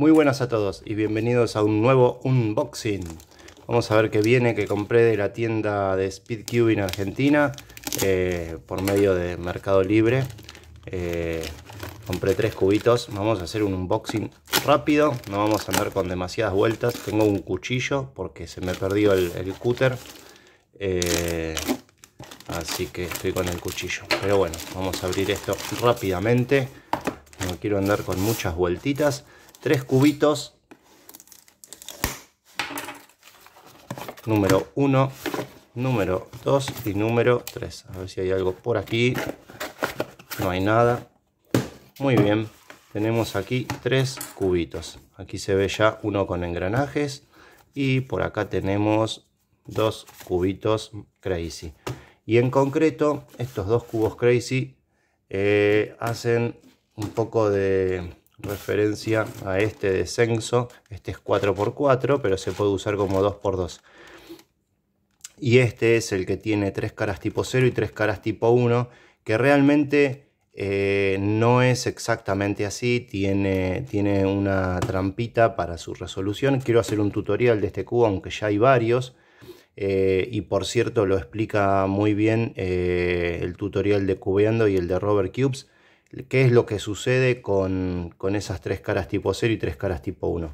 Muy buenas a todos y bienvenidos a un nuevo unboxing. Vamos a ver qué viene que compré de la tienda de SpeedCube en Argentina eh, por medio de Mercado Libre. Eh, compré tres cubitos, vamos a hacer un unboxing rápido, no vamos a andar con demasiadas vueltas. Tengo un cuchillo porque se me perdió el, cúter. Eh, así que estoy con el cuchillo. Pero bueno, vamos a abrir esto rápidamente. No quiero andar con muchas vueltitas tres cubitos. Número 1, número 2 y número 3. A ver si hay algo por aquí. No hay nada. Muy bien. Tenemos aquí tres cubitos. Aquí se ve ya uno con engranajes. Y por acá tenemos dos cubitos crazy. Y en concreto, estos dos cubos crazy eh, hacen un poco de, referencia a este descenso. Este es 4x4, pero se puede usar como 2x2. Y este es el que tiene tres caras tipo 0 y tres caras tipo 1, que realmente eh, no es exactamente así, tiene, tiene una trampita para su resolución. Quiero hacer un tutorial de este cubo, aunque ya hay varios. Eh, y por cierto lo explica muy bien eh, el tutorial de Cubeando y el de Robert Cubes qué es lo que sucede con, esas tres caras tipo 0 y tres caras tipo 1.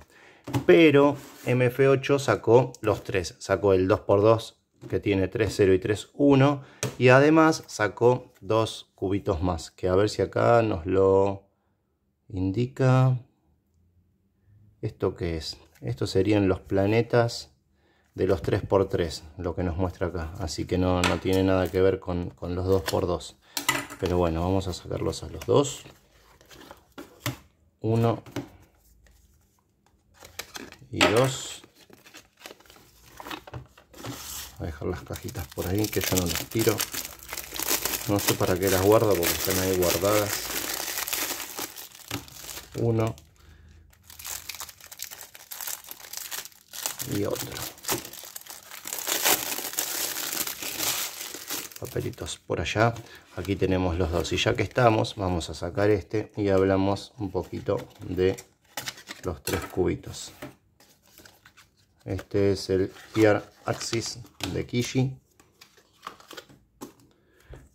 Pero MF8 sacó los tres, sacó el 2x2 que tiene 3, 0 y 3, 1 y además sacó dos cubitos más, que a ver si acá nos lo indica. ¿Esto qué es? Estos serían los planetas de los 3x3, lo que nos muestra acá. Así que no, tiene nada que ver con, con los 2x2. Pero bueno, vamos a sacarlos a los dos. Uno. Y dos. Voy a dejar las cajitas por ahí, que yo no las tiro. No sé para qué las guardo, porque están ahí guardadas. Uno. Y otro. papelitos por allá. Aquí tenemos los dos. Y ya que estamos, vamos a sacar este y hablamos un poquito de los tres cubitos. Este es el Pier Axis de Kishi.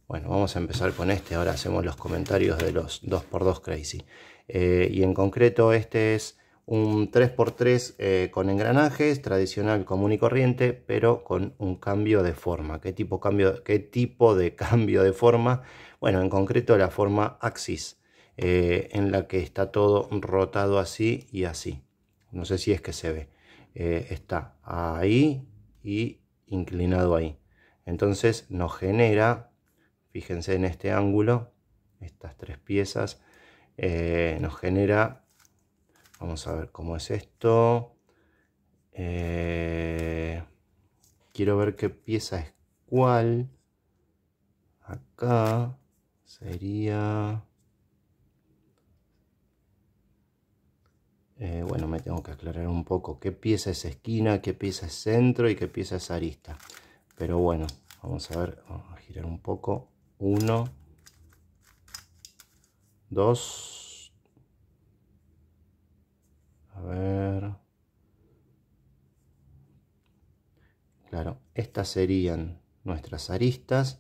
Bueno, vamos a empezar con este. Ahora hacemos los comentarios de los 2x2 Crazy. Eh, y en concreto este es un 3x3 eh, con engranajes, tradicional común y corriente, pero con un cambio de forma. ¿Qué tipo, cambio, ¿Qué tipo de cambio de forma? Bueno, en concreto la forma axis, eh, en la que está todo rotado así y así. No sé si es que se ve. Eh, está ahí y inclinado ahí. Entonces nos genera, fíjense en este ángulo, estas tres piezas, nos genera Vamos a ver cómo es esto. Eh, quiero ver qué pieza es cuál. Acá sería... Eh, bueno, me tengo que aclarar un poco qué pieza es esquina, qué pieza es centro y qué pieza es arista. Pero bueno, vamos a ver, vamos a girar un poco. Uno, dos, ver. Claro, estas serían nuestras aristas.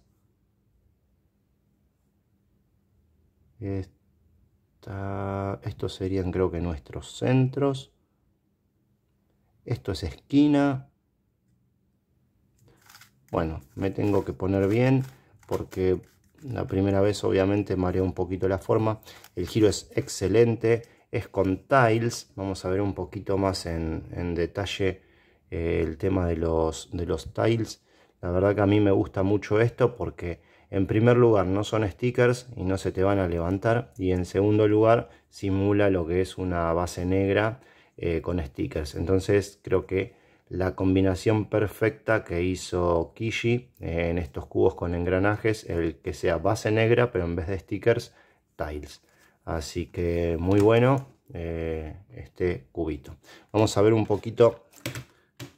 estos serían creo que nuestros centros. Esto es esquina. Bueno, me tengo que poner bien porque la primera vez obviamente mareó un poquito la forma. El giro es excelente es con tiles. Vamos a ver un poquito más en, detalle eh, el tema de los, tiles. La verdad que a mí me gusta mucho esto porque en primer lugar no son stickers y no se te van a levantar. Y en segundo lugar simula lo que es una base negra eh, con stickers. Entonces creo que la combinación perfecta que hizo Kishi eh, en estos cubos con engranajes, el que sea base negra pero en vez de stickers, tiles. Así que muy bueno eh, este cubito. Vamos a ver un poquito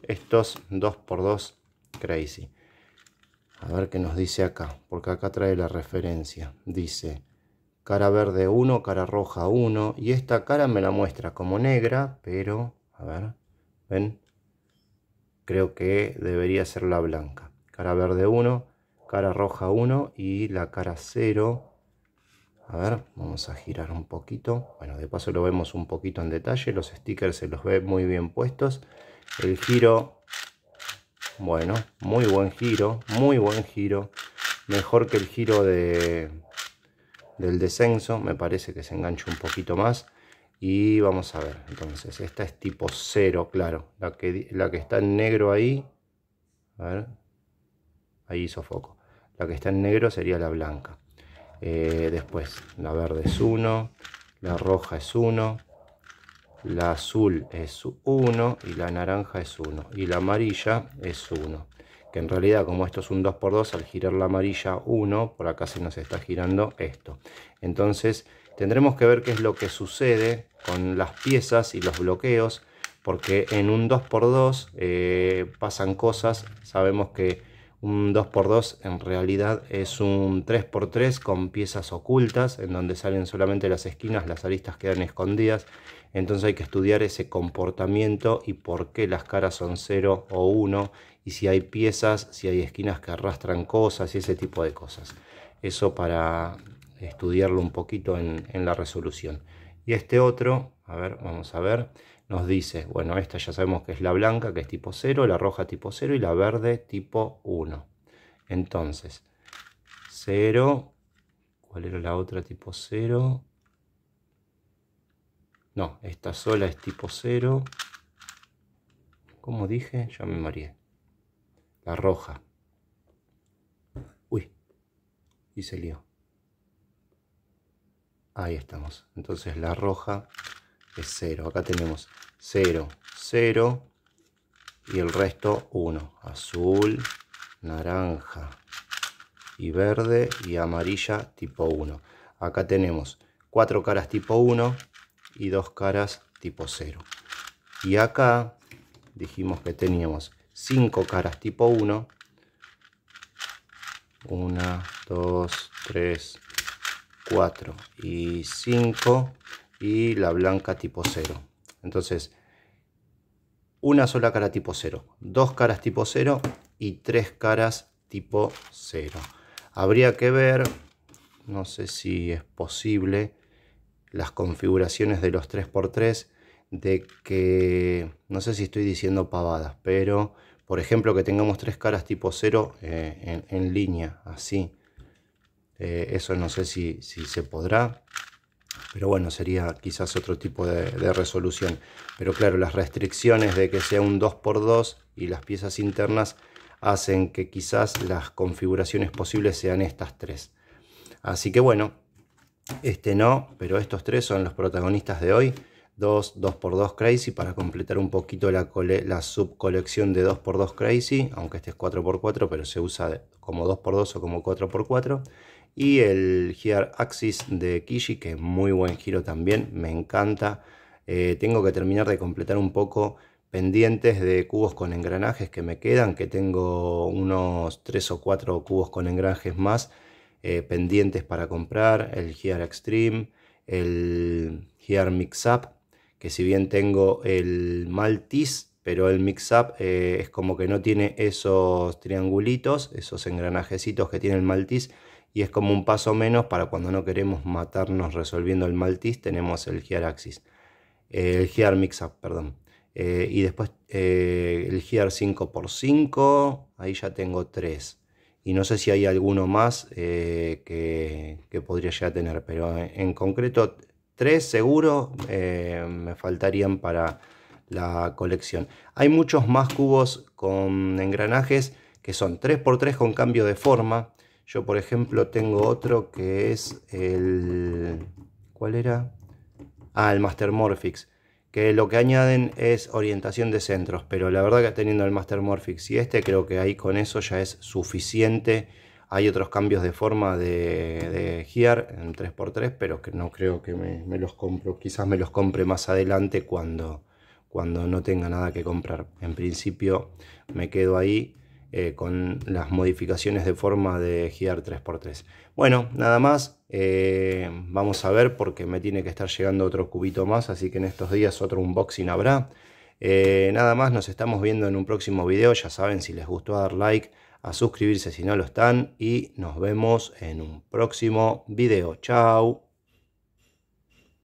estos 2x2 Crazy. A ver qué nos dice acá, porque acá trae la referencia. Dice cara verde 1, cara roja 1. Y esta cara me la muestra como negra, pero, a ver, ven, creo que debería ser la blanca. Cara verde 1, cara roja 1 y la cara 0 a ver, vamos a girar un poquito. Bueno, de paso lo vemos un poquito en detalle. Los stickers se los ve muy bien puestos. El giro, bueno, muy buen giro, muy buen giro. Mejor que el giro de, del descenso. Me parece que se engancha un poquito más. Y vamos a ver, entonces, esta es tipo cero, claro. La que, la que está en negro ahí, a ver, ahí hizo foco. La que está en negro sería la blanca. Eh, después la verde es 1, la roja es 1, la azul es 1 y la naranja es 1 y la amarilla es 1 que en realidad como esto es un 2x2 al girar la amarilla 1 por acá se nos está girando esto entonces tendremos que ver qué es lo que sucede con las piezas y los bloqueos porque en un 2x2 eh, pasan cosas sabemos que un 2x2 en realidad es un 3x3 con piezas ocultas, en donde salen solamente las esquinas, las aristas quedan escondidas. Entonces hay que estudiar ese comportamiento y por qué las caras son 0 o 1, y si hay piezas, si hay esquinas que arrastran cosas y ese tipo de cosas. Eso para estudiarlo un poquito en, en la resolución. Y este otro, a ver, vamos a ver nos dice, bueno, esta ya sabemos que es la blanca, que es tipo 0, la roja tipo 0 y la verde tipo 1. Entonces, 0, ¿cuál era la otra tipo 0? No, esta sola es tipo 0. ¿cómo dije, ya me mareé. La roja. Uy, y se lió. Ahí estamos. Entonces la roja es 0. Acá tenemos 0, 0 y el resto 1. Azul, naranja y verde y amarilla tipo 1. Acá tenemos 4 caras tipo 1 y 2 caras tipo 0. Y acá dijimos que teníamos 5 caras tipo 1. 1, 2, 3, 4 y 5 y la blanca tipo 0. Entonces, una sola cara tipo 0, dos caras tipo 0 y tres caras tipo 0. Habría que ver, no sé si es posible, las configuraciones de los 3x3 de que, no sé si estoy diciendo pavadas, pero por ejemplo que tengamos tres caras tipo 0 eh, en, línea, así. Eh, eso no sé si, si se podrá, pero bueno, sería quizás otro tipo de, resolución. Pero claro, las restricciones de que sea un 2x2 y las piezas internas hacen que quizás las configuraciones posibles sean estas tres. Así que bueno, este no, pero estos tres son los protagonistas de hoy. Dos 2x2 Crazy para completar un poquito la, la subcolección de 2x2 Crazy, aunque este es 4x4, pero se usa como 2x2 o como 4x4 y el Gear Axis de Kishi, que es muy buen giro también, me encanta. Eh, tengo que terminar de completar un poco pendientes de cubos con engranajes que me quedan, que tengo unos 3 o 4 cubos con engranajes más eh, pendientes para comprar, el Gear Extreme, el Gear Mix Up, que si bien tengo el Maltese, pero el Mix Up eh, es como que no tiene esos triangulitos, esos engranajecitos que tiene el Maltese, y es como un paso menos para cuando no queremos matarnos resolviendo el maltis tenemos el Gear Axis, el Gear Mixup, perdón. Eh, y después eh, el Gear 5x5, ahí ya tengo 3. Y no sé si hay alguno más eh, que, podría ya tener, pero en, en concreto 3 seguro me faltarían para la colección. Hay muchos más cubos con engranajes que son 3x3 con cambio de forma yo, por ejemplo, tengo otro que es el... ¿Cuál era? Ah, el Master Morphix. Que lo que añaden es orientación de centros. Pero la verdad que teniendo el Master Morphix y este, creo que ahí con eso ya es suficiente. Hay otros cambios de forma de, de Gear en 3x3, pero que no creo que me, los compre. Quizás me los compre más adelante cuando, cuando no tenga nada que comprar. En principio me quedo ahí eh, con las modificaciones de forma de girar 3x3. Bueno, nada más, eh, vamos a ver porque me tiene que estar llegando otro cubito más, así que en estos días otro unboxing habrá. Eh, nada más, nos estamos viendo en un próximo video, ya saben, si les gustó dar like, a suscribirse si no lo están y nos vemos en un próximo video. Chao.